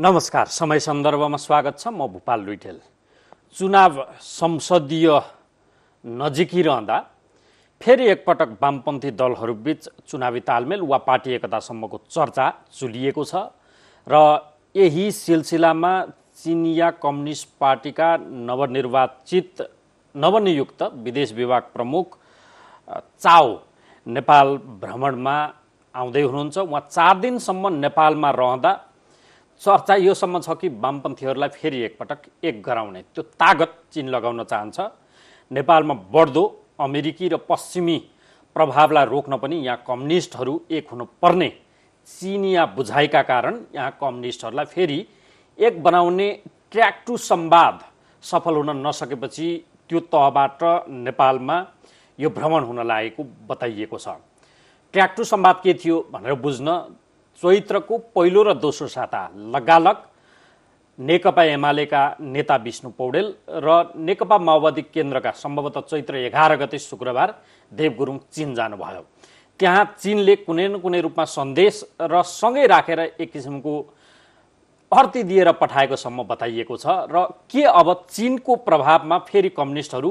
नमस्कार समय सन्दर्भमा स्वागत छ म भूपाल लुइटेल चुनाव संसदीय नजिकिरहँदा फेरि एकपटक वामपन्थी दलहरूबीच चुनावी तालमेल वा पार्टी एकतासम्मको चर्चा चुलिएको छ र यही सिलसिलामा चिनिया कम्युनिस्ट पार्टीका नवनिर्वाचित नवनियुक्त विदेश विभाग प्रमुख चाओ नेपाल भ्रमणमा आउँदै हुनुहुन्छ उहाँ चार दिनसम्म नेपालमा रहँदा चर्चा योसम्म छ कि वामपन्थीहरूलाई फेरि एकपटक एक गराउने त्यो तागत चिन लगाउन चाहन्छ नेपालमा बढ्दो अमेरिकी र पश्चिमी प्रभावलाई रोक्न पनि यहाँ कम्युनिस्टहरू एक हुनुपर्ने चिनिया बुझाइका कारण यहाँ कम्युनिस्टहरूलाई फेरि एक बनाउने ट्र्याक टु सम्वाद सफल हुन नसकेपछि त्यो तहबाट नेपालमा यो भ्रमण हुन लागेको बताइएको छ ट्र्याक टु सम्वाद के थियो भनेर बुझ्न चैत्रको पहिलो र दोस्रो साता लगालग नेकपा एमालेका नेता विष्णु पौडेल र नेकपा माओवादी केन्द्रका सम्भवतः चैत्र एघार गते शुक्रबार देवगुरुङ चिन जानुभयो त्यहाँ चिनले कुनै न कुनै रूपमा सन्देश र सँगै राखेर एक किसिमको अर्ती दिएर पठाएकोसम्म बताइएको छ र के अब चिनको प्रभावमा फेरि कम्युनिस्टहरू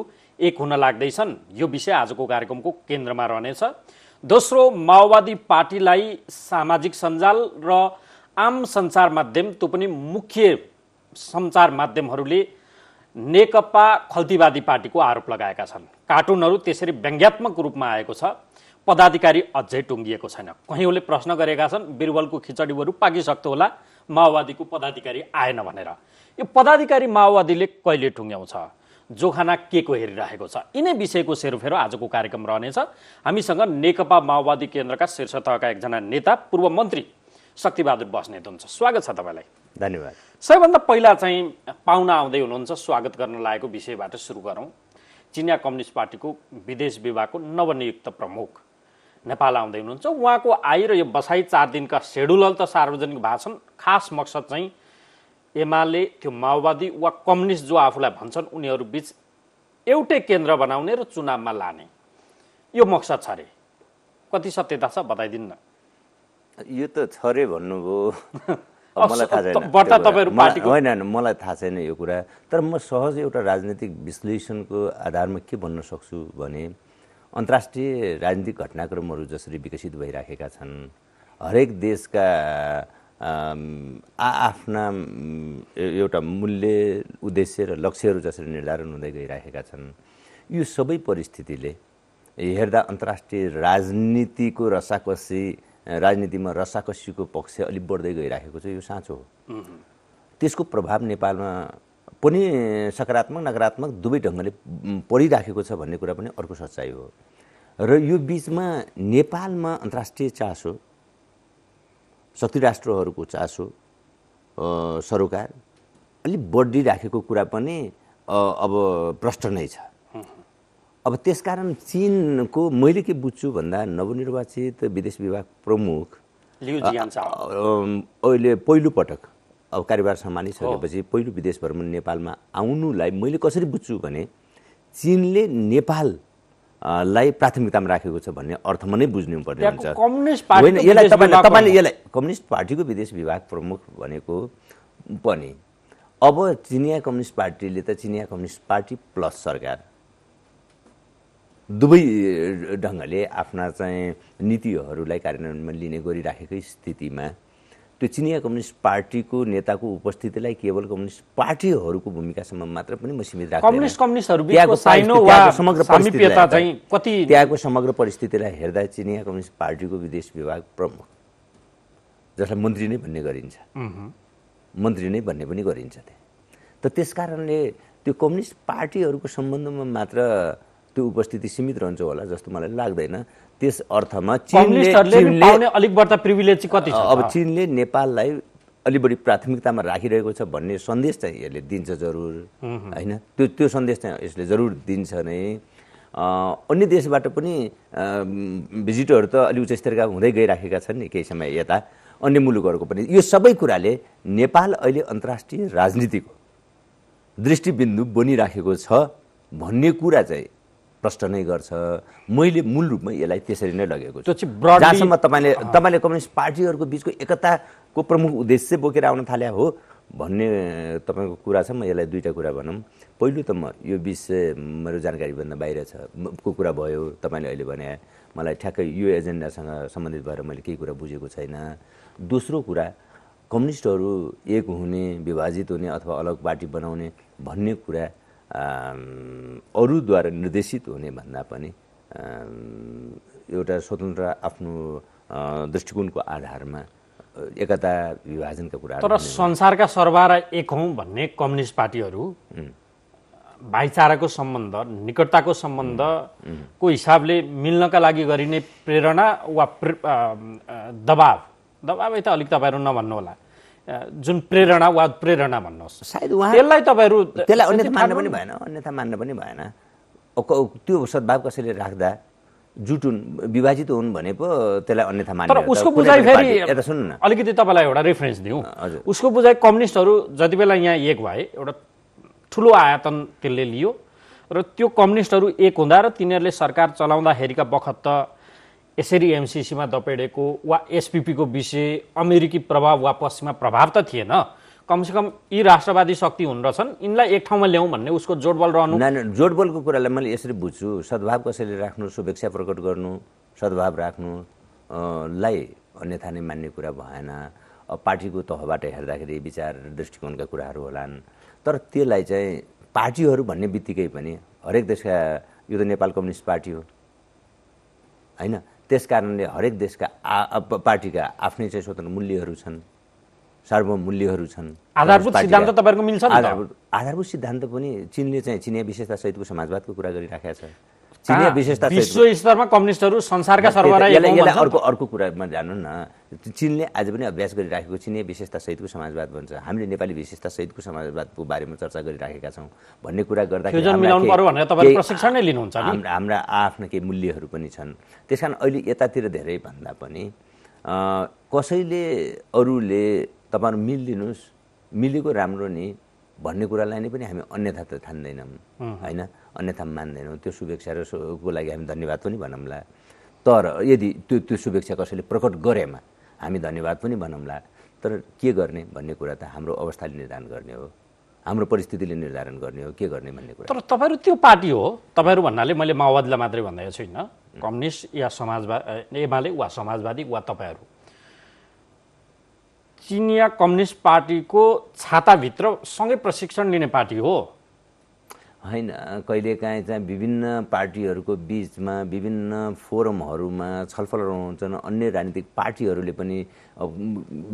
एक हुन लाग्दैछन् यो विषय आजको कार्यक्रमको केन्द्रमा रहनेछ दोस्रो माओवादी पार्टीलाई सामाजिक सञ्जाल र आम सञ्चार माध्यम त्यो पनि मुख्य सञ्चार माध्यमहरूले नेकपा खल्तीवादी पार्टीको आरोप लगाएका छन् कार्टुनहरू त्यसरी व्यङ्ग्यात्मक रूपमा आएको छ पदाधिकारी अझै टुङ्गिएको छैन कहीँले प्रश्न गरेका छन् बिरबलको खिचडीहरू पाकिसक्दो होला माओवादीको पदाधिकारी आएन भनेर यो पदाधिकारी माओवादीले कहिले टुङ्ग्याउँछ जोखाना के को हेरिरहेको छ यिनै विषयको सेरोफेरो आजको कार्यक्रम रहनेछ हामीसँग नेकपा माओवादी केन्द्रका शीर्ष तहका एकजना नेता पूर्व मन्त्री शक्तिबहादुर बस्नेत हुन्छ स्वागत छ तपाईँलाई धन्यवाद सबैभन्दा पहिला चाहिँ पाहुना आउँदै हुनुहुन्छ स्वागत गर्न लागेको विषयबाट सुरु गरौँ चिनिया कम्युनिस्ट पार्टीको विदेश विभागको नवनियुक्त प्रमुख नेपाल आउँदै हुनुहुन्छ उहाँको आइ र यो बसाई चार दिनका सेड्युल त सार्वजनिक भाषण खास मकसद चाहिँ एमाले त्यो माओवादी वा कम्युनिस्ट जो आफूलाई भन्छन् उनीहरूबिच एउटै केन्द्र बनाउने र चुनावमा लाने यो मकसद छ अरे कति सत्यता छ बताइदिनु न यो त छ अरे भन्नुभयो मलाई थाहा छैन होइन होइन मलाई थाहा छैन यो कुरा तर म सहज एउटा राजनीतिक विश्लेषणको आधारमा के भन्न सक्छु भने अन्तर्राष्ट्रिय राजनीतिक घटनाक्रमहरू जसरी विकसित भइराखेका छन् हरेक देशका आआफ्ना एउटा मूल्य उद्देश्य र लक्ष्यहरू जसरी निर्धारण हुँदै गइराखेका छन् यो सबै परिस्थितिले हेर्दा अन्तर्राष्ट्रिय राजनीतिको रसाकसी राजनीतिमा रसाकसीको पक्ष अलिक बढ्दै गइराखेको छ यो साँचो हो त्यसको प्रभाव नेपालमा पनि सकारात्मक नकारात्मक दुवै ढङ्गले पढिराखेको छ भन्ने कुरा पनि अर्को सच्चाइ हो र यो बिचमा नेपालमा अन्तर्राष्ट्रिय चासो शक्ति राष्ट्रहरूको चासो सरोकार अलिक बढिराखेको कुरा पनि अब प्रष्ट नै छ अब त्यसकारण चिनको मैले के बुझ्छु भन्दा नवनिर्वाचित विदेश विभाग प्रमुख अहिले पहिलोपटक अब कार्यभार सम्हालिसकेपछि पहिलो विदेश भ्रमण नेपालमा आउनुलाई मैले कसरी बुझ्छु भने चिनले नेपाल लाई प्राथमिकतामा राखेको छ भन्ने अर्थमा नै बुझ्नुपर्ने हुन्छ होइन यसलाई तपाईँले तपाईँले यसलाई कम्युनिस्ट पार्टीको विदेश विभाग प्रमुख भनेको पनि अब चिनिया कम्युनिस्ट पार्टीले त चिनिया कम्युनिस्ट पार्टी प्लस सरकार दुवै ढङ्गले आफ्ना चाहिँ नीतिहरूलाई कार्यान्वयनमा लिने गरिराखेकै स्थितिमा त्यो चिनिया कम्युनिस्ट पार्टीको नेताको उपस्थितिलाई केवल कम्युनिस्ट पार्टीहरूको भूमिकासम्म मात्र पनि म सीमित राख्छु त्यहाँको समग्र परिस्थितिलाई हेर्दा चिनिया कम्युनिस्ट पार्टीको विदेश विभाग प्रमुख जसलाई मन्त्री नै भन्ने गरिन्छ मन्त्री नै भन्ने पनि गरिन्छ त्यहाँ त त्यसकारणले त्यो कम्युनिस्ट पार्टीहरूको सम्बन्धमा मात्र त्यो उपस्थिति सीमित रहन्छ होला जस्तो मलाई लाग्दैन त्यस अर्थमा चिनले अलिक बढ्ता प्रिभिलेज कति छ अब चिनले नेपाललाई अलि बढी प्राथमिकतामा राखिरहेको छ भन्ने सन्देश चाहिँ यसले दिन्छ जरुर होइन त्यो त्यो सन्देश चाहिँ यसले जरुर दिन्छ नै अन्य देशबाट पनि भिजिटरहरू त अलि उच्च स्तरका हुँदै गइराखेका छन् नि केही समय यता अन्य मुलुकहरूको पनि यो सबै कुराले नेपाल अहिले अन्तर्राष्ट्रिय राजनीतिको दृष्टिबिन्दु बनिराखेको छ भन्ने कुरा चाहिँ प्रष्ट नै गर्छ मैले मूल रूपमा यसलाई त्यसरी नै लगेको छु जहाँसम्म तपाईँले तपाईँले कम्युनिस्ट पार्टीहरूको बिचको एकताको प्रमुख उद्देश्य बोकेर आउन थाले हो भन्ने तपाईँको कुरा छ म यसलाई दुईवटा कुरा भनौँ पहिलो त म यो विषय मेरो जानकारीभन्दा बाहिर छ को कुरा भयो तपाईँले अहिले भने मलाई ठ्याक्कै यो एजेन्डासँग सम्बन्धित भएर मैले केही कुरा बुझेको छैन दोस्रो कुरा कम्युनिस्टहरू एक हुने विभाजित हुने अथवा अलग पार्टी बनाउने भन्ने कुरा अरूद्वारा निर्देशित हुने भन्दा पनि एउटा स्वतन्त्र आफ्नो दृष्टिकोणको आधारमा एकता विभाजनका कुरा तर संसारका सर्वार एक हौँ भन्ने कम्युनिस्ट पार्टीहरू भाइचाराको सम्बन्ध निकटताको सम्बन्धको हिसाबले मिल्नका लागि गरिने प्रेरणा वा दबाव दबाव यता अलिक तपाईँहरू होला जुन प्रेरणा वा प्रेरणा भन्नुहोस् सायद उहाँ त्यसलाई तपाईँहरू त्यसलाई अन्यथा मान्नु पनि भएन अन्यथा मान्नु पनि भएन त्यो सद्भाव कसैले राख्दा जुट विभाजित हुन् भने पो त्यसलाई अन्यथा मान्ने तर उसको बुझाइ फेरि यता सुन्नु न अलिकति तपाईँलाई एउटा रेफरेन्स दिउँ हजुर उसको बुझाइ कम्युनिस्टहरू जति बेला यहाँ एक भए एउटा ठुलो आयतन त्यसले लियो र त्यो कम्युनिस्टहरू एक हुँदा र तिनीहरूले सरकार चलाउँदाखेरिका बखत त यसरी एमसिसीमा दपेडेको वा एसपिपीको विषय अमेरिकी प्रभाव वा पश्चिमा प्रभाव त थिएन कमसेकम यी राष्ट्रवादी शक्ति हुन रहेछन् यिनलाई एक ठाउँमा ल्याउँ भन्ने उसको जोडबल रहनु नै जोडबलको कुरालाई मैले यसरी बुझ्छु सद्भाव कसैले राख्नु शुभेच्छा प्रकट गर्नु सद्भाव राख्नु लाई अन्यथा नै मान्ने कुरा भएन पार्टीको तहबाट हेर्दाखेरि विचार दृष्टिकोणका कुराहरू होलान् तर त्यसलाई चाहिँ पार्टीहरू भन्ने बित्तिकै पनि हरेक देशका यो त नेपाल कम्युनिस्ट पार्टी हो होइन त्यस कारणले हरेक देशका आ पार्टीका आफ्नै चाहिँ स्वतन्त्र मूल्यहरू छन् सार्वभौम मूल्यहरू छन् आधारभूत सिद्धान्त तपाईँहरूको मिल्छ आधारभूत आधारभूत सिद्धान्त पनि चिनले चाहिँ चिनिया सहितको समाजवादको कुरा गरिराखेका छ चिनिया विशेषता विश्व स्तरमा कम्युनिस्टहरू संसारका सर्वराय अर्को अर्को कुरामा जानु न चिनले आज पनि अभ्यास गरिराखेको विशेषता सहितको समाजवाद भन्छ हामीले नेपाली विशेषता सहितको समाजवादको बारेमा चर्चा गरिराखेका छौँ भन्ने कुरा गर्दाखेरि हाम्रा आफ्ना केही मूल्यहरू पनि छन् त्यस कारण अहिले यतातिर धेरै भन्दा पनि कसैले अरूले तपाईँहरू मिलिदिनुहोस् मिलेको राम्रो नि भन्ने कुरालाई नै पनि हामी अन्यथा त ठान्दैनौँ होइन अन्यथा मान्दैनौँ त्यो शुभेच्छा र लागि हामी धन्यवाद पनि भनौँला तर यदि त्यो त्यो शुभेच्छा कसैले प्रकट गरेमा हामी धन्यवाद पनि भनौँला तर के गर्ने भन्ने कुरा त हाम्रो अवस्थाले निर्धारण गर्ने हो हाम्रो परिस्थितिले निर्धारण गर्ने हो के गर्ने भन्ने कुरा तर तपाईँहरू त्यो पार्टी हो तपाईँहरू भन्नाले मैले माओवादीलाई मात्रै भन्दै छुइनँ कम्युनिस्ट या समाजवा एमाले वा समाजवादी वा तपाईँहरू चिनिया कम्युनिस्ट पार्टीको छाताभित्र सँगै प्रशिक्षण लिने पार्टी हो होइन कहिलेकाहीँ चाहिँ विभिन्न पार्टीहरूको बिचमा विभिन्न फोरमहरूमा छलफलहरू हुन्छन् अन्य राजनीतिक पार्टीहरूले पनि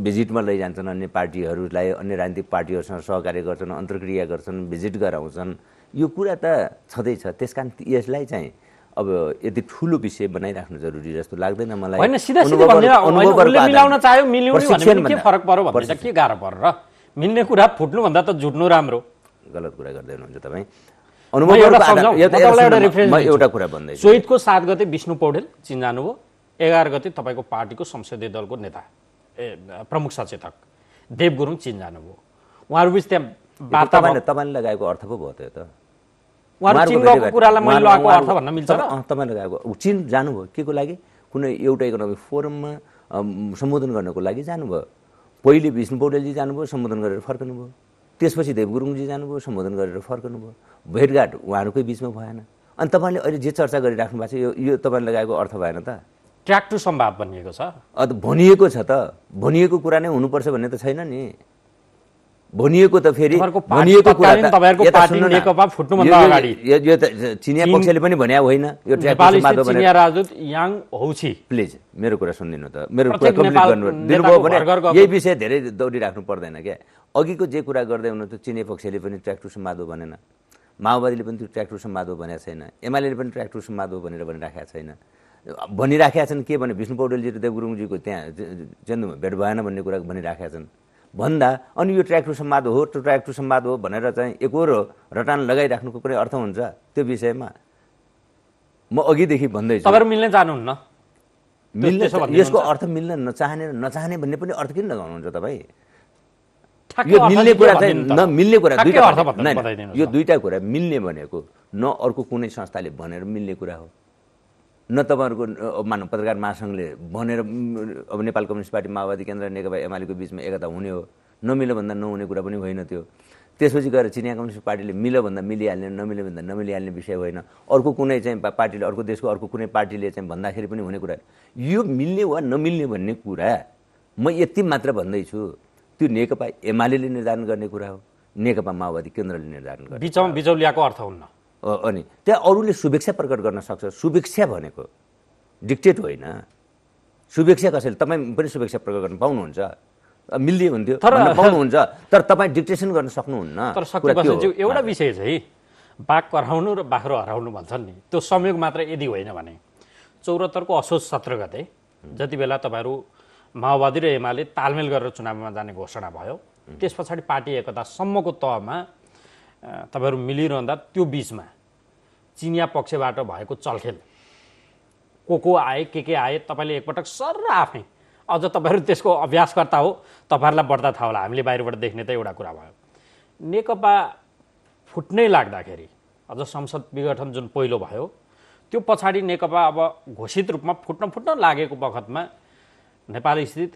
भिजिटमा लैजान्छन् अन्य पार्टीहरूलाई अन्य राजनीतिक पार्टीहरूसँग सहकार्य गर्छन् अन्तर्क्रिया गर्छन् भिजिट गराउँछन् यो कुरा त छँदैछ त्यस कारण यसलाई चाहिँ अब यति ठुलो विषय बनाइराख्नु जरुरी जस्तो लाग्दैन मलाई मिल्ने कुरा फुट्नुभन्दा त जुट्नु राम्रो गलत कुरा गर्दै हुनुहुन्छ तपाईँ एउटा कुरा भन्दै चैतको सात गते विष्णु पौडेल चिन जानुभयो एघार गते तपाईँको पार्टीको संसदीय दलको नेता ए प्रमुख सचेतक देव गुरुङ चिन जानुभयो उहाँहरूबिच त्यहाँ तपाईँले लगाएको अर्थ पो भयो त्यो त तपाईँ लगाएको चिन जानुभयो के को लागि कुनै एउटा इकोनोमिक फोरममा सम्बोधन गर्नको लागि जानुभयो पहिले विष्णु पौडेलजी जानुभयो सम्बोधन गरेर फर्कनुभयो त्यसपछि देव गुरुङजी जानुभयो सम्बोधन गरेर फर्कनु भयो भेटघाट उहाँहरूकै बिचमा भएन अनि तपाईँले अहिले जे चर्चा गरिराख्नु भएको छ यो यो तपाईँले लगाएको अर्थ भएन त ट्र्याक टु सम्भाव भनिएको छ अन्त भनिएको छ त भनिएको कुरा नै हुनुपर्छ भन्ने त छैन नि भनिएको त फेरि भनिएको कुरा यो त चिनिया पक्षले पनि भन्या होइन यो राजदूत याङ हौछी प्लिज मेरो कुरा सुनिदिनु त मेरो कुरा कम्प्लिट गर्नु भने यही विषय धेरै दौडिराख्नु पर्दैन क्या अघिको जे कुरा गर्दै हुनुहुन्थ्यो चिने पक्षले पनि ट्र्याक्टर सम्वाद सम्वादो भनेन माओवादीले पनि त्यो ट्र्याक टू सम्वादो भनेको छैन एमाले पनि ट्र्याक्टर सम्वाद सम्वादो भनेर भनिराखेको छैन भनिराखेका छन् के भने विष्णु पौडेलजी र देव गुरुङजीको त्यहाँ चेन्दुमा भेट भएन भन्ने कुरा भनिराखेका छन् भन्दा अनि यो ट्र्याक्टर सम्वाद हो त्यो ट्र्याक्टर सम्वाद हो भनेर चाहिँ एकरो रटान लगाइराख्नुको कुनै अर्थ हुन्छ त्यो विषयमा म अघिदेखि भन्दैछु तपाईँ मिल्न चाहनुहुन्न मिल्ने यसको अर्थ मिल्न नचाहने नचाहने भन्ने पनि अर्थ किन लगाउनुहुन्छ तपाईँ यो मिल्ने कुरा चाहिँ न मिल्ने कुरा दुईवटा यो दुईवटा कुरा मिल्ने भनेको न अर्को कुनै संस्थाले भनेर मिल्ने कुरा हो न तपाईँहरूको मानव पत्रकार महासङ्घले भनेर अब नेपाल कम्युनिस्ट पार्टी माओवादी केन्द्र नेकपा एमालेको बिचमा एकता हुने हो नमिल्यो भन्दा नहुने कुरा पनि होइन त्यो त्यसपछि गएर चिनिया कम्युनिस्ट पार्टीले मिल्यो भन्दा मिलिहाल्ने नमिल्यो भन्दा नमिलिहाल्ने विषय होइन अर्को कुनै चाहिँ पार्टीले अर्को देशको अर्को कुनै पार्टीले चाहिँ भन्दाखेरि पनि हुने कुरा यो मिल्ने वा नमिल्ने भन्ने कुरा म यति मात्र भन्दैछु त्यो नेकपा एमाले निर्धारण गर्ने कुरा हो नेकपा माओवादी केन्द्रले निर्धारण गर्छ बिचमा बिचौलियाको अर्थ हुन्न अनि त्यहाँ अरूले शुभेच्छा प्रकट गर्न सक्छ शुभेच्छा भनेको डिक्टेट होइन शुभेच्छा कसैले तपाईँ पनि शुभेच्छा प्रकट गर्न पाउनुहुन्छ मिल्दै हुन्थ्यो तर पाउनुहुन्छ तर तपाईँ डिक्टेसन गर्न सक्नुहुन्न तर एउटा विषय चाहिँ बाघ कराउनु र बाख्रो हराउनु भन्छन् नि त्यो संयोग मात्र यदि होइन भने चौरात्तरको असोज सत्र गते जति बेला तपाईँहरू माओवादी र एमाले तालमेल गरेर चुनावमा जाने घोषणा भयो त्यस पछाडि पार्टी एकतासम्मको तहमा तपाईँहरू मिलिरहँदा त्यो बिचमा चिनिया पक्षबाट भएको चलखेल को को आए के के आए तपाईँले एकपटक सर आफै अझ तपाईँहरू त्यसको अभ्यासकर्ता हो तपाईँहरूलाई बढ्दा थाहा होला हामीले बाहिरबाट देख्ने त एउटा कुरा भयो नेकपा फुट्नै लाग्दाखेरि अझ संसद विघटन जुन पहिलो भयो त्यो पछाडि नेकपा अब घोषित रूपमा फुट्न फुट्न लागेको बखतमा नेपालस्थित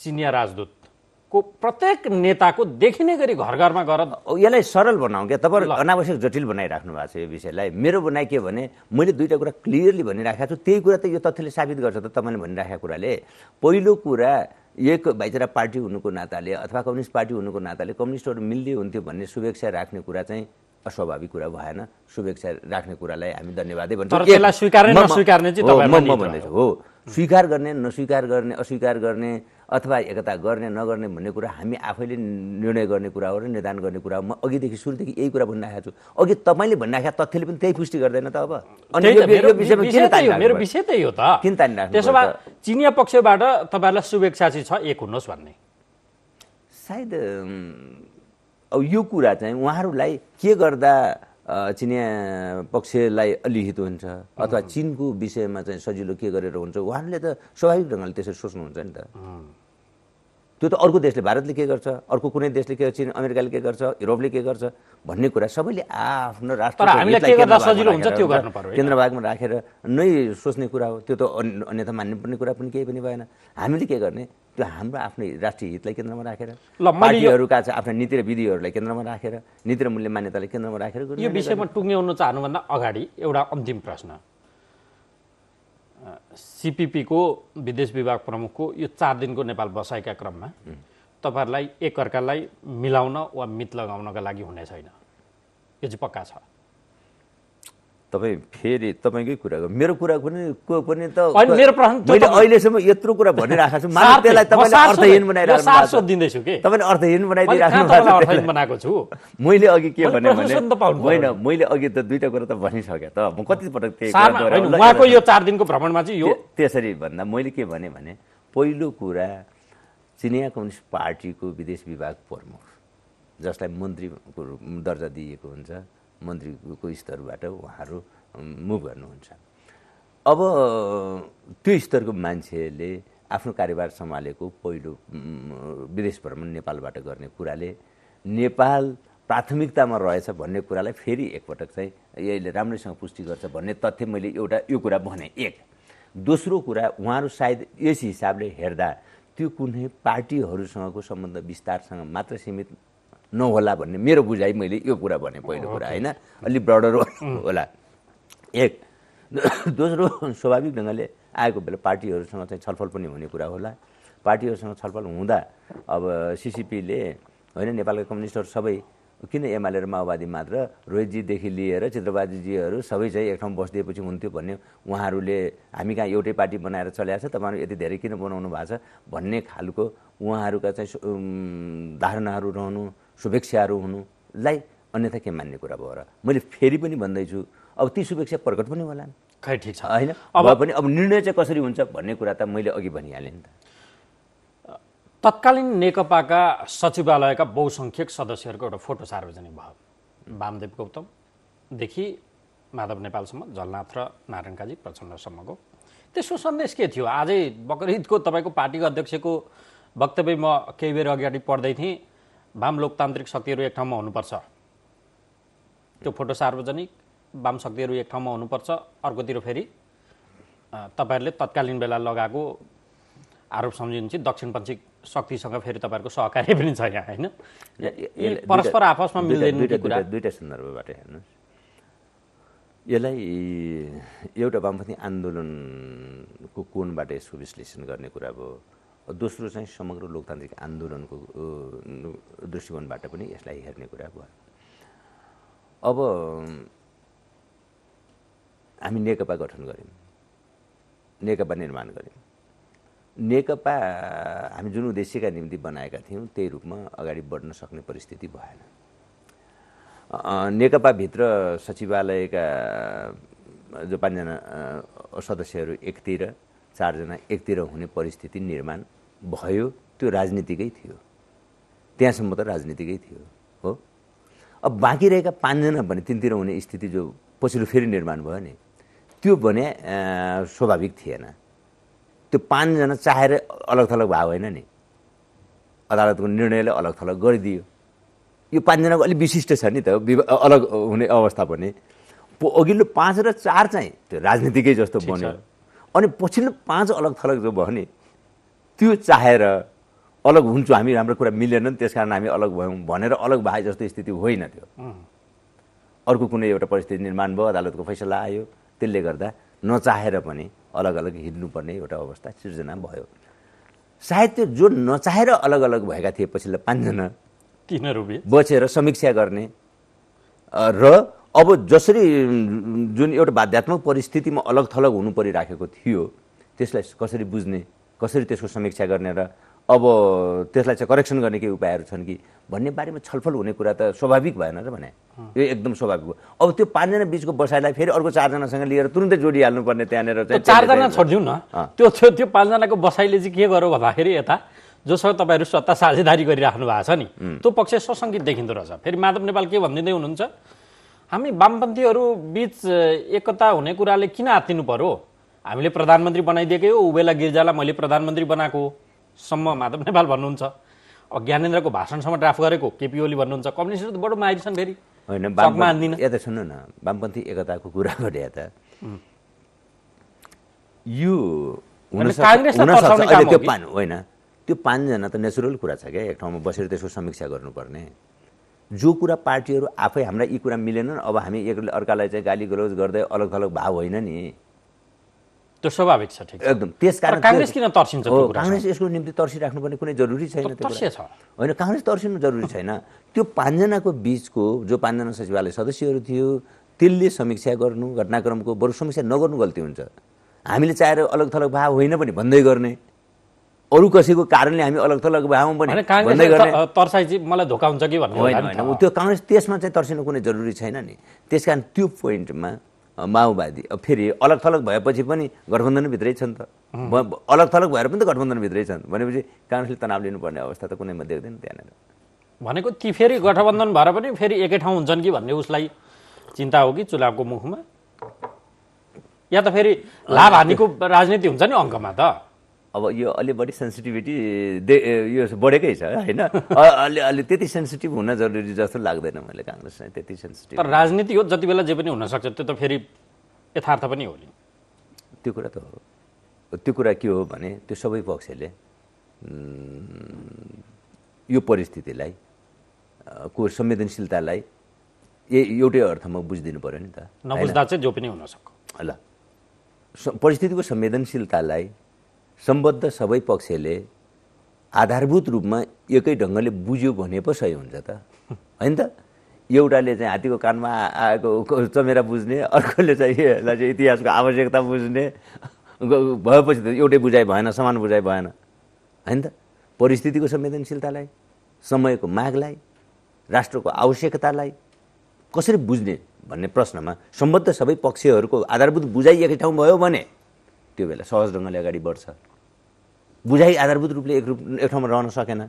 चिनिया राजदूतको प्रत्येक नेताको देखिने गरी घर घरमा गर यसलाई सरल बनाऊ क्या तपाईँहरू अनावश्यक जटिल बनाइराख्नु भएको छ यो विषयलाई मेरो बनाइ के भने मैले दुईवटा कुरा क्लियरली भनिराखेको छु त्यही कुरा त यो तथ्यले साबित गर्छ त तपाईँले भनिराखेको कुराले पहिलो कुरा एक भाइचारा पार्टी हुनुको नाताले अथवा कम्युनिस्ट पार्टी हुनुको नाताले कम्युनिस्टहरू मिल्दै हुन्थ्यो भन्ने शुभेच्छा राख्ने कुरा चाहिँ अस्वाभाविक कुरा भएन शुभेच्छा राख्ने कुरालाई हामी धन्यवादै भन्छौँ हो स्वीकार गर्ने नस्वीकार गर्ने अस्वीकार गर्ने अथवा एकता गर्ने नगर्ने भन्ने कुरा हामी आफैले निर्णय गर्ने कुरा हो र निदान गर्ने कुरा हो म अघिदेखि सुरुदेखि यही कुरा भनिरहेको छु अघि तपाईँले भनिराखेका तथ्यले पनि त्यही पुष्टि गर्दैन त अब किन तानिराख्नु त्यसो भए चिनिया पक्षबाट तपाईँहरूलाई शुभेच्छा चाहिँ छ एक हुनुहोस् भन्ने सायद अब यो कुरा चाहिँ उहाँहरूलाई के गर्दा चिनिया पक्षलाई अलिहित हुन्छ अथवा चिनको विषयमा चाहिँ सजिलो के गरेर हुन्छ उहाँहरूले त स्वाभाविक ढङ्गले त्यसरी सोच्नुहुन्छ नि त त्यो त अर्को देशले भारतले के गर्छ अर्को कुनै देशले के गर्छ अमेरिकाले के गर्छ युरोपले के गर्छ भन्ने कुरा सबैले आफ्नो राष्ट्र केन्द्रभागमा राखेर नै सोच्ने कुरा हो त्यो त अन्यथा मान्नुपर्ने कुरा पनि केही पनि भएन हामीले के गर्ने त्यो हाम्रो आफ्नो राष्ट्रिय हितलाई केन्द्रमा राखेर पार्टीहरूका आफ्नो नीति र विधिहरूलाई केन्द्रमा राखेर नीति र मूल्य मान्यतालाई केन्द्रमा राखेर यो विषयमा टुङ्ग्याउन चाहनुभन्दा अगाडि एउटा अन्तिम प्रश्न सिपिपीको विदेश विभाग प्रमुखको यो चार दिनको नेपाल बसाइका क्रममा तपाईँहरूलाई एकअर्कालाई मिलाउन वा मित लगाउनका लागि हुने छैन यो चाहिँ पक्का छ तपाईँ फेरि तपाईँकै कुरा मेरो कुरा पनि को पनि त मैले अहिलेसम्म यत्रो कुरा भनिराखेको छु त्यसलाई तपाईँले अर्थहीन बनाइरहेको दिँदैछु कि तपाईँले अर्थहीन बनाइदिइराख्नु बनाएको छु मैले अघि के भने होइन मैले अघि त दुइटा कुरा त भनिसकेँ त म कतिपटक त्यही यो चार दिनको भ्रमणमा चाहिँ यो त्यसरी भन्दा मैले के भने भने पहिलो कुरा चिनिया कम्युनिस्ट पार्टीको विदेश विभाग प्रमुख जसलाई मन्त्रीको दर्जा दिएको हुन्छ मन्त्रीको स्तरबाट उहाँहरू मुभ गर्नुहुन्छ अब त्यो स्तरको मान्छेले आफ्नो कार्यभार सम्हालेको पहिलो विदेश भ्रमण नेपालबाट गर्ने कुराले नेपाल प्राथमिकतामा रहेछ भन्ने कुरालाई फेरि एकपटक चाहिँ यसले राम्रैसँग पुष्टि गर्छ भन्ने तथ्य मैले एउटा यो कुरा भने एक दोस्रो कुरा उहाँहरू सायद यस हिसाबले हेर्दा त्यो कुनै पार्टीहरूसँगको सम्बन्ध विस्तारसँग मात्र सीमित नहोला भन्ने मेरो बुझाइ मैले यो कुरा भने पहिलो कुरा होइन अलिक ब्रडर होला एक दोस्रो स्वाभाविक ढङ्गले आएको बेला पार्टीहरूसँग चाहिँ छलफल पनि हुने कुरा होला पार्टीहरूसँग छलफल हुँदा अब सिसिपीले होइन नेपालका कम्युनिस्टहरू सबै किन एमाले र माओवादी मात्र रोहितजीदेखि लिएर चित्रबहादुरजीहरू सबै चाहिँ एक ठाउँ बसिदिएपछि हुन्थ्यो भन्ने उहाँहरूले हामी कहाँ एउटै पार्टी बनाएर चल्याएको छ तपाईँहरू यति धेरै किन बनाउनु भएको छ भन्ने खालको उहाँहरूका चाहिँ धारणाहरू रहनु शुभेच्छाहरू हुनुलाई अन्यथा के मान्ने कुरा भयो र मैले फेरि पनि भन्दैछु अब ती शुभेच्छा प्रकट पनि होला खै ठिक छ होइन अब पनि अब निर्णय चाहिँ कसरी हुन्छ भन्ने कुरा त मैले अघि भनिहालेँ नि त तत्कालीन नेकपाका सचिवालयका बहुसङ्ख्यक सदस्यहरूको एउटा फोटो सार्वजनिक भयो वामदेव गौतमदेखि माधव नेपालसम्म झलनाथ र नारायणकाजी काजी प्रचण्डसम्मको त्यसको सन्देश के थियो आजै बकरिदको तपाईँको पार्टीको अध्यक्षको वक्तव्य म केही बेर अगाडि पढ्दै थिएँ वाम लोकतान्त्रिक शक्तिहरू एक ठाउँमा हुनुपर्छ त्यो फोटो सार्वजनिक वाम शक्तिहरू एक ठाउँमा हुनुपर्छ अर्कोतिर फेरि तपाईँहरूले तत्कालीन बेला लगाएको आरोप सम्झिनु सम्झिन्छ दक्षिणपन्थी शक्तिसँग फेरि तपाईँहरूको सहकार्य पनि छ यहाँ होइन परस्पर आपसमा मिल्दैन दुइटा सन्दर्भबाट हेर्नुहोस् यसलाई एउटा वामपन्थी आन्दोलनको कोणबाट यसको विश्लेषण गर्ने कुरा भयो दोस्रो चाहिँ समग्र लोकतान्त्रिक आन्दोलनको दृष्टिकोणबाट पनि यसलाई हेर्ने कुरा भयो अब हामी नेकपा गठन गऱ्यौँ नेकपा निर्माण गऱ्यौँ नेकपा हामी जुन उद्देश्यका निम्ति बनाएका थियौँ त्यही रूपमा अगाडि बढ्न सक्ने परिस्थिति भएन नेकपाभित्र सचिवालयका जो पाँचजना सदस्यहरू एकतिर चारजना एकतिर हुने परिस्थिति निर्माण भयो त्यो राजनीतिकै थियो त्यहाँसम्म त राजनीतिकै थियो हो अब बाँकी रहेका पाँचजना भने तिनतिर हुने स्थिति जो पछिल्लो फेरि निर्माण भयो नि त्यो भने स्वाभाविक थिएन त्यो पाँचजना चाहेर अलग थलग भएको होइन नि अदालतको निर्णयले अलग थलग गरिदियो यो पाँचजनाको अलिक विशिष्ट छ नि त अलग हुने अवस्था पनि अघिल्लो पाँच र चार चाहिँ त्यो राजनीतिकै जस्तो बन्यो अनि पछिल्लो पाँच अलग थलग जो भयो नि त्यो चाहेर अलग हुन्छौँ हामी राम्रो कुरा मिलेनन् त्यस कारण हामी अलग भयौँ भनेर अलग भए जस्तो स्थिति होइन त्यो अर्को कुनै एउटा परिस्थिति निर्माण भयो अदालतको फैसला आयो त्यसले गर्दा नचाहेर पनि अलग अलग हिँड्नुपर्ने एउटा अवस्था सिर्जना भयो सायद त्यो जो नचाहेर अलग अलग भएका थिए पछिल्ला पाँचजना तिनीहरू बसेर समीक्षा गर्ने र अब जसरी जुन एउटा बाध्यात्मक परिस्थितिमा अलग थलग हुनु परिराखेको थियो त्यसलाई कसरी बुझ्ने कसरी त्यसको समीक्षा गर्ने र अब त्यसलाई चाहिँ करेक्सन गर्ने केही उपायहरू छन् कि भन्ने बारेमा छलफल हुने कुरा त स्वाभाविक भएन र भने यो एकदम स्वाभाविक हो अब त्यो पाँचजना बिचको बसाइलाई फेरि अर्को चारजनासँग लिएर तुरुन्तै जोडिहाल्नुपर्ने पर्ने त्यहाँनिर चारजना छोडिदिउँ न त्यो त्यो पाँचजनाको बसाइले चाहिँ के गर्यो भन्दाखेरि यता जोसँग तपाईँहरू सत्ता साझेदारी गरिराख्नु भएको छ नि त्यो पक्ष सशङ्कित देखिँदो रहेछ फेरि माधव नेपाल के भनिदिँदै हुनुहुन्छ हामी वामपन्थीहरू बिच एकता हुने कुराले किन आत्तिनु पर्यो हामीले प्रधानमन्त्री बनाइदिएकै हो उबेला गिर्जालाई मैले प्रधानमन्त्री बनाएको सम्म माधव नेपाल भन्नुहुन्छ ज्ञानेन्द्रको भाषणसम्म ड्राफ्ट गरेको केपी ओली भन्नुहुन्छ कम्युनिस्टहरू त बडो माइरी छन् फेरि होइन यता सुन्नु न वामपन्थी एकताको कुरा गरे त यो त्यो पान होइन त्यो पाँचजना त नेचुरल कुरा छ क्या एक ठाउँमा बसेर त्यसको समीक्षा गर्नुपर्ने जो कुरा पार्टीहरू आफै हामीलाई यी कुरा मिलेनन् अब हामी एक अर्कालाई चाहिँ गाली गलोज गर्दै अलग अलग भाव होइन नि त्यो स्वाभाविक छ ठिक एकदम त्यस कारण काङ्ग्रेस किन तर्सिन्छ काङ्ग्रेस यसको निम्ति तर्सिराख्नुपर्ने कुनै जरुरी छैन होइन काङ्ग्रेस तर्सिनु जरुरी छैन त्यो पाँचजनाको बिचको जो पाँचजना सचिवालय सदस्यहरू थियो त्यसले समीक्षा गर्नु घटनाक्रमको बरु समीक्षा नगर्नु गल्ती हुन्छ हामीले चाहेर अलग थलग भाव होइन पनि भन्दै गर्ने अरू कसैको कारणले हामी अलग थलग भावमा पनि भन्दै गर्ने तर्साइ मलाई धोका हुन्छ कि भन्ने होइन त्यो काङ्ग्रेस त्यसमा चाहिँ तर्सिनु कुनै जरुरी छैन नि त्यस कारण त्यो पोइन्टमा माओवादी अब फेरि अलग थलग भएपछि पनि गठबन्धनभित्रै छन् त अलग थलग भएर पनि त गठबन्धनभित्रै छन् भनेपछि काङ्ग्रेसले तनाव लिनुपर्ने अवस्था त कुनैमा देख्दैन त्यहाँनिर भनेको ती फेरि गठबन्धन भएर पनि फेरि एकै ठाउँ हुन्छन् कि भन्ने उसलाई चिन्ता हो कि चुनावको मुखमा या त फेरि लाभ हानिको राजनीति हुन्छ नि अङ्कमा त अब यो अलि बढी सेन्सिटिभिटी दे यो बढेकै छ होइन अलि अलि त्यति सेन्सिटिभ हुन जरुरी जस्तो लाग्दैन मैले काङ्ग्रेस चाहिँ त्यति सेन्सिटिभ राजनीति हो जति बेला जे पनि हुनसक्छ त्यो त फेरि यथार्थ पनि हो नि त्यो कुरा त हो त्यो कुरा के हो भने त्यो सबै पक्षले यो परिस्थितिलाई को संवेदनशीलतालाई ए एउटै अर्थमा बुझिदिनु पऱ्यो नि त नबुझ्दा चाहिँ जो पनि हुनसक्छ ल परिस्थितिको संवेदनशीलतालाई सम्बद्ध सबै पक्षले आधारभूत रूपमा एकै ढङ्गले बुझ्यो भने पो सही हुन्छ त होइन त एउटाले चाहिँ हात्तीको कानमा आएको चमेरा बुझ्ने अर्कोले चाहिँ यसलाई चाहिँ इतिहासको आवश्यकता बुझ्ने भएपछि त एउटै बुझाइ भएन समान बुझाइ भएन होइन त परिस्थितिको संवेदनशीलतालाई समयको मागलाई राष्ट्रको आवश्यकतालाई कसरी बुझ्ने भन्ने प्रश्नमा सम्बद्ध सबै पक्षहरूको आधारभूत बुझाइ एकै ठाउँ भयो भने त्यो बेला सहज ढङ्गले अगाडि बढ्छ बुझाइ आधारभूत रूपले एक रूप एक ठाउँमा रहन सकेन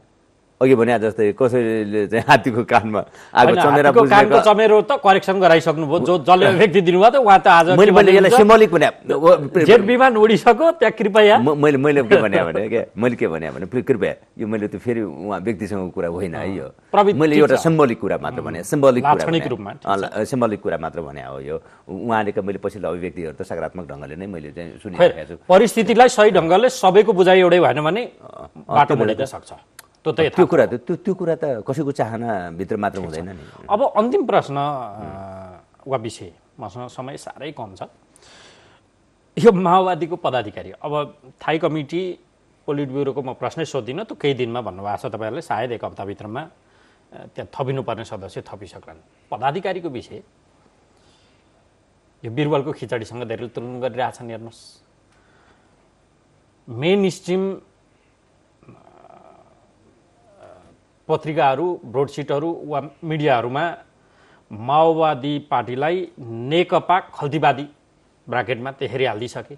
अघि भने जस्तै कसैले चाहिँ हात्तीको कानमा आगो चमेरा कानको चमेरो त करेक्सन गराइसक्नुभयो जो जसले व्यक्ति दिनुभयो त उहाँ त आज मैले मैले यसलाई सिम्बोलिक भने जेट विमान उडिसक्यो त्यहाँ कृपया मैले मैले के भने भने के मैले के भने भने कृपया यो मैले त फेरि उहाँ व्यक्तिसँग कुरा होइन है यो मैले एउटा सिम्बोलिक कुरा मात्र भने सिम्बोलिक कुरा सिम्बोलिक कुरा मात्र भने हो यो उहाँले मैले पछिल्लो अभिव्यक्तिहरू त सकारात्मक ढङ्गले नै मैले चाहिँ सुनिरहेको छु परिस्थितिलाई सही ढङ्गले सबैको बुझाइ एउटै भएन भने बाटो सक्छ त्यो त्यो कुरा त त्यो त्यो कुरा त कसैको चाहनाभित्र मात्र हुँदैन नि अब अन्तिम प्रश्न वा विषय मसँग समय साह्रै कम छ यो माओवादीको पदाधिकारी अब थाई कमिटी पोलिट ब्युरोको म प्रश्नै सोधिनँ त केही दिनमा भन्नुभएको छ तपाईँहरूले सायद एक हप्ताभित्रमा त्यहाँ थपिनुपर्ने सदस्य थपिसक्लान् पदाधिकारीको विषय यो बिरबलको खिचडीसँग धेरै तुलना गरिरहेछन् हेर्नुहोस् मेन स्ट्रिम पत्रिकाहरू ब्रोडसिटहरू वा मिडियाहरूमा माओवादी पार्टीलाई नेकपा खल्तीवादी ब्राकेटमा त्यसरी हालिदिइसके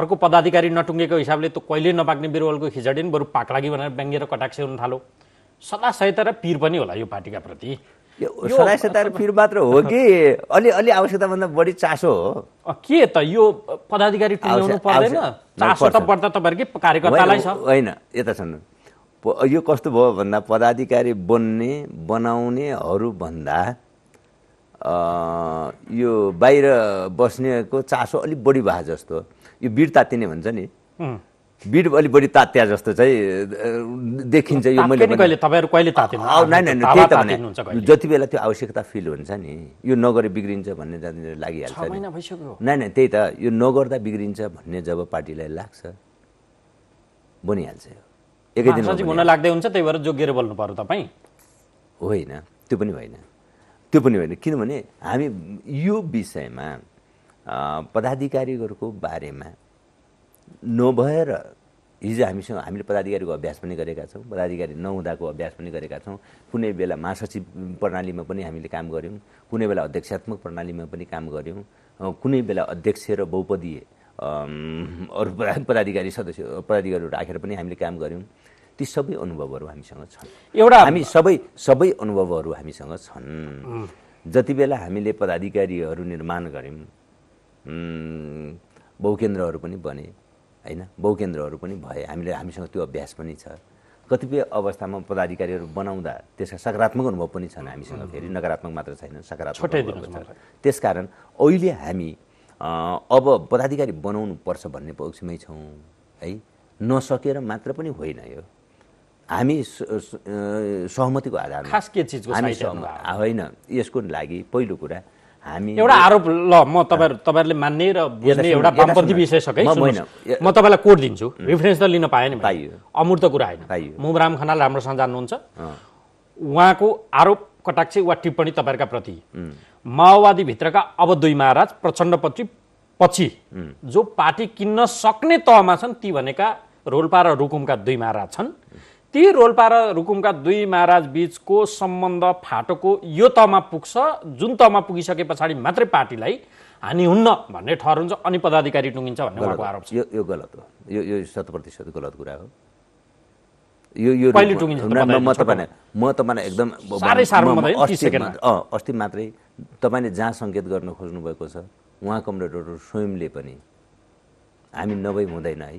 अर्को पदाधिकारी नटुङ्गेको हिसाबले त कहिले नपाक्ने बिरुवलको खिचडी बरु पाक लागि भनेर व्यङ्ग्य र कटाक्ष हुन थालो सदा सहायता र पिर पनि होला यो पार्टीका प्रति सहायता र पीर मात्र हो कि अलि अलि आवश्यकताभन्दा बढी चासो हो के त यो पदाधिकारी पर्दैन चासो त पर्दा तपाईँहरूकै कार्यकर्तालाई छ होइन यता छन् यो कस्तो भयो भन्दा पदाधिकारी बन्ने बनाउनेहरूभन्दा यो बाहिर बस्नेको चासो अलिक बढी भए जस्तो यो बिड तात्तिने भन्छ नि बिड अलिक बढी तात्या जस्तो चाहिँ देखिन्छ यो मैले जति बेला त्यो आवश्यकता फिल हुन्छ नि यो नगरे बिग्रिन्छ भन्ने जहाँनिर लागिहाल्छ नै नै त्यही त यो नगर्दा बिग्रिन्छ भन्ने जब पार्टीलाई लाग्छ बनिहाल्छ यो एकै दिन हुन लाग्दै हुन्छ त्यही भएर जोगिएर बोल्नु पर्यो तपाईँ होइन त्यो पनि होइन त्यो पनि होइन किनभने हामी यो विषयमा पदाधिकारीहरूको बारेमा नभएर हिजो हामीसँग हामीले पदाधिकारीको अभ्यास पनि गरेका छौँ पदाधिकारी नहुँदाको अभ्यास पनि गरेका छौँ कुनै बेला महासचिव प्रणालीमा पनि हामीले काम गऱ्यौँ कुनै बेला अध्यक्षात्मक प्रणालीमा पनि काम गऱ्यौँ कुनै बेला अध्यक्ष र बहुपदीय अरू पदा पदाधिकारी सदस्य पदाधिकारीहरू राखेर पनि हामीले काम गऱ्यौँ ती सबै अनुभवहरू हामीसँग छन् एउटा हामी सबै सबै अनुभवहरू हामीसँग छन् जति बेला हामीले पदाधिकारीहरू निर्माण गऱ्यौँ बहुकेन्द्रहरू पनि बने होइन बहुकेन्द्रहरू पनि भए हामीले हामीसँग त्यो अभ्यास पनि छ कतिपय अवस्थामा पदाधिकारीहरू बनाउँदा त्यसका सकारात्मक अनुभव पनि छन् हामीसँग फेरि नकारात्मक मात्र छैन सकारात्मक त्यस कारण अहिले हामी अब पदाधिकारी बनाउनु पर्छ भन्ने पक्षमै छौँ है नसकेर मात्र पनि होइन यो हामी सहमतिको आधार खास के चिजको हामी होइन यसको लागि पहिलो कुरा हामी एउटा आरोप ल म तपाईँहरू तपाईँहरूले मान्ने र बुझ्ने एउटा वामपन्थी विषय सकै म तपाईँलाई कोर्ट दिन्छु रिफरेन्स त लिन पाएँ नि पाइयो अमूर्त कुरा होइन मुमराम खनाल राम्रोसँग जान्नुहुन्छ उहाँको आरोप कटाक्ष वा टिप्पणी तपाईँहरूका प्रति माओवादीभित्रका अब दुई महाराज प्रचण्डपछि पछि जो पार्टी किन्न सक्ने तहमा छन् ती भनेका रोल्पा र रुकुमका दुई महाराज छन् ती रोल्पा र रुकुमका दुई महाराज बिचको सम्बन्ध फाटोको यो तहमा पुग्छ जुन तहमा पुगिसके पछाडि मात्रै पार्टीलाई हानि हुन्न भन्ने ठहर हुन्छ अनि पदाधिकारी टुङ्गिन्छ भन्ने उहाँको आरोप छ यो गलत हो यो यो शत प्रतिशत गलत कुरा हो यो यो म तपाईँलाई म तपाईँलाई एकदम अस्ति मात्रै तपाईँले जहाँ सङ्केत गर्न खोज्नुभएको छ उहाँ कमरेडहरू स्वयंले पनि हामी नभई हुँदैन है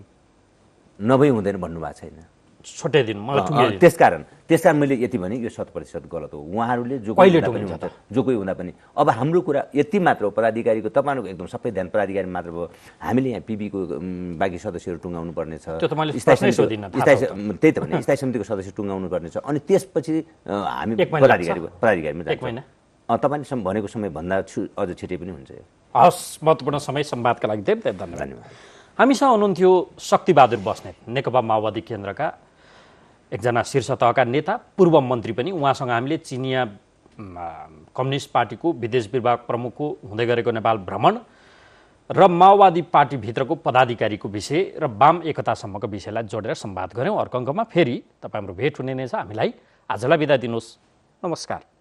नभई हुँदैन भन्नुभएको छैन छुट्याइदिनु मलाई त्यसकारण त्यसकारण मैले यति भने यो शत प्रतिशत गलत हो उहाँहरूले जो कोही हुन्छ जो कोही हुँदा पनि अब हाम्रो कुरा यति मात्र हो पदाधिकारीको तपाईँहरूको एकदम सबै ध्यान पदाधिकारी मात्र भयो हामीले यहाँ पिबीको बाँकी सदस्यहरू टुङ्गाउनु पर्नेछ त्यही त भने स्थायी समितिको सदस्य टुङ्गाउनु पर्नेछ अनि त्यसपछि हामी पदाधिकारी पदाधिकारीमा जान्छ तपाईँले भनेको समयभन्दा अझ छिटै पनि हुन्छ हस् महत्त्वपूर्ण समय सम्वादका लागि धेरै धेरै धन्यवाद हामीसँग हुनुहुन्थ्यो शक्तिबहादुर बस्नेत नेकपा माओवादी केन्द्रका एकजना शीर्ष तहका नेता पूर्व मन्त्री पनि उहाँसँग हामीले चिनिया कम्युनिस्ट पार्टीको विदेश विभाग प्रमुखको हुँदै गरेको नेपाल भ्रमण र माओवादी पार्टीभित्रको पदाधिकारीको विषय र वाम एकतासम्मको विषयलाई जोडेर सम्वाद गऱ्यौँ अर्को अङ्कमा फेरि हाम्रो भेट हुने नै छ हामीलाई आजलाई बिदा दिनुहोस् नमस्कार